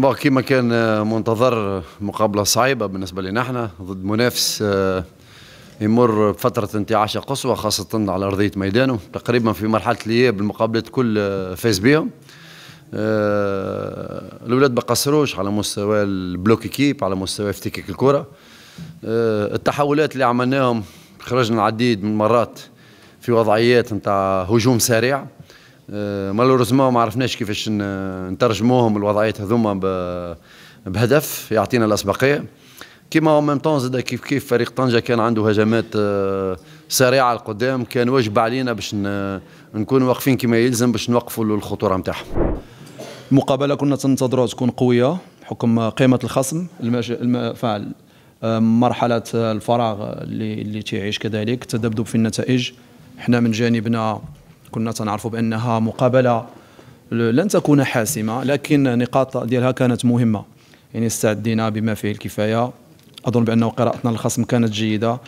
بون كيما كان آه، منتظر آه، مقابله صعيبه بالنسبه لنا احنا ضد منافس آه، يمر بفترة انتعاشة قصوى خاصة على أرضية ميدانه تقريبا في مرحلة الإياب المقابلات كل فاز بيهم الأولاد بقصروش على مستوى البلوك كيب على مستوى افتكاك الكرة التحولات اللي عملناهم خرجنا العديد من مرات في وضعيات نتاع هجوم سريع آه، مالوريزمون ما عرفناش كيفاش نترجموهم الوضعيات هذوما بهدف يعطينا الاسبقيه كيما اون ميم طون زاد كيف كيف فريق طنجه كان عنده هجمات آه، سريعه القدام كان واجب علينا باش نكون واقفين كما يلزم باش نوقفوا الخطوره نتاعهم مقابله كنا تنتظروها تكون قويه حكم قيمه الخصم المش... المفعل آه، مرحله الفراغ اللي اللي تعيش كذلك تذبذب في النتائج احنا من جانبنا كنا تنعرفوا بأنها مقابلة لن تكون حاسمة لكن نقاط ديالها كانت مهمة يعني استعدينا بما فيه الكفاية أظن بأنه قراءتنا للخصم كانت جيدة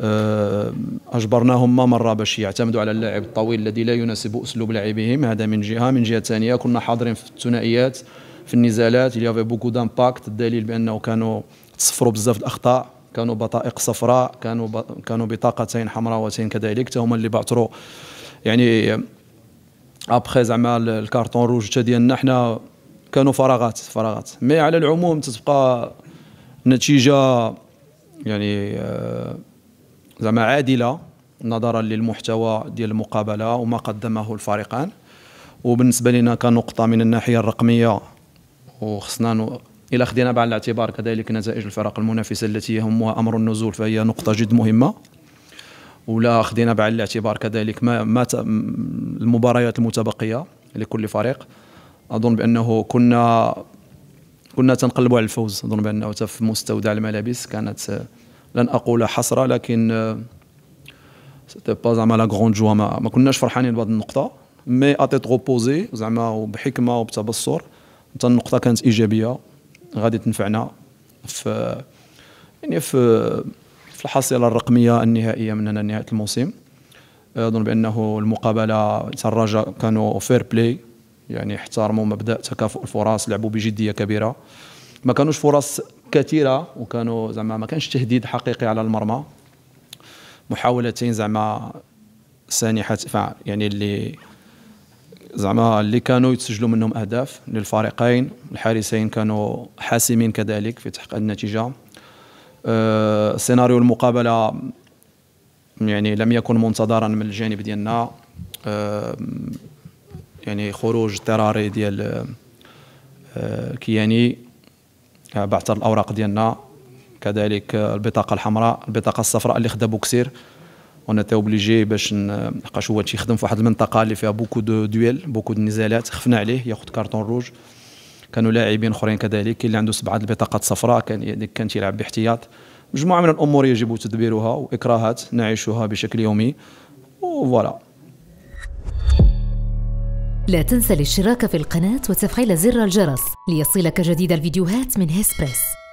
آه، أجبرناهم ما مرة باش يعتمدوا على اللاعب الطويل الذي لا يناسب أسلوب لعبهم هذا من جهة من جهة ثانية كنا حاضرين في الثنائيات في النزالات اللي في بوكو دامباكت الدليل بأنه كانوا تصفروا بزاف الأخطاء كانوا بطائق صفراء كانوا ب... كانوا بطاقتين حمراوتين كذلك هما اللي بعثروا يعني ابخي زعما الكارتون روج ديالنا حنا كانوا فراغات فراغات مي على العموم تتبقى نتيجه يعني زعما عادله نظرا للمحتوى ديال المقابله وما قدمه الفريقان وبالنسبه لنا كنقطه من الناحيه الرقميه وخصنا نو... الى خدينا بعين الاعتبار كذلك نتائج الفرق المنافسه التي يهمها امر النزول فهي نقطه جد مهمه ولا خدينا بعين الاعتبار كذلك ما, ما المباريات المتبقيه لكل فريق اظن بانه كنا كنا تنقلبوا على الفوز اظن بانه حتى في مستودع الملابس كانت لن اقول حسره لكن سيتي با زعما لا غروند جوا ما, ما كناش فرحانين بهذه النقطه مي اتيت غوبوزي زعما وبحكمه وبتبصر حتى النقطه كانت ايجابيه غادي تنفعنا في يعني في في الحصيلة الرقمية النهائية مننا نهاية الموسم أه، أظن بأنه المقابلة الرجاء كانوا فير بلاي يعني احترموا مبدأ تكافؤ الفرص لعبوا بجدية كبيرة ما كانوش فرص كثيرة وكانوا زعما ما كانش تهديد حقيقي على المرمى محاولتين زعما سانحة يعني اللي زعما اللي كانوا يتسجلوا منهم اهداف للفريقين الحارسين كانوا حاسمين كذلك في تحقيق النتيجه آه، سيناريو المقابله يعني لم يكن منتظرا من الجانب ديالنا آه، يعني خروج اضطراري ديال آه، كياني بعثر الاوراق ديالنا كذلك البطاقه الحمراء البطاقه الصفراء اللي خدا بوكسير اون تي اوبليجي باش لحقاش هو تيخدم في واحد المنطقه اللي فيها بوكو دو دويل بوكو دو نزالات خفنا عليه ياخذ كارطون روج كانوا لاعبين اخرين كذلك كاين اللي عنده سبعه البطاقات صفراء كان كان يلعب باحتياط مجموعه من الامور يجب تدبيرها واكراهات نعيشها بشكل يومي وفوالا لا تنسى الاشتراك في القناه وتفعيل زر الجرس ليصلك جديد الفيديوهات من هيسبريس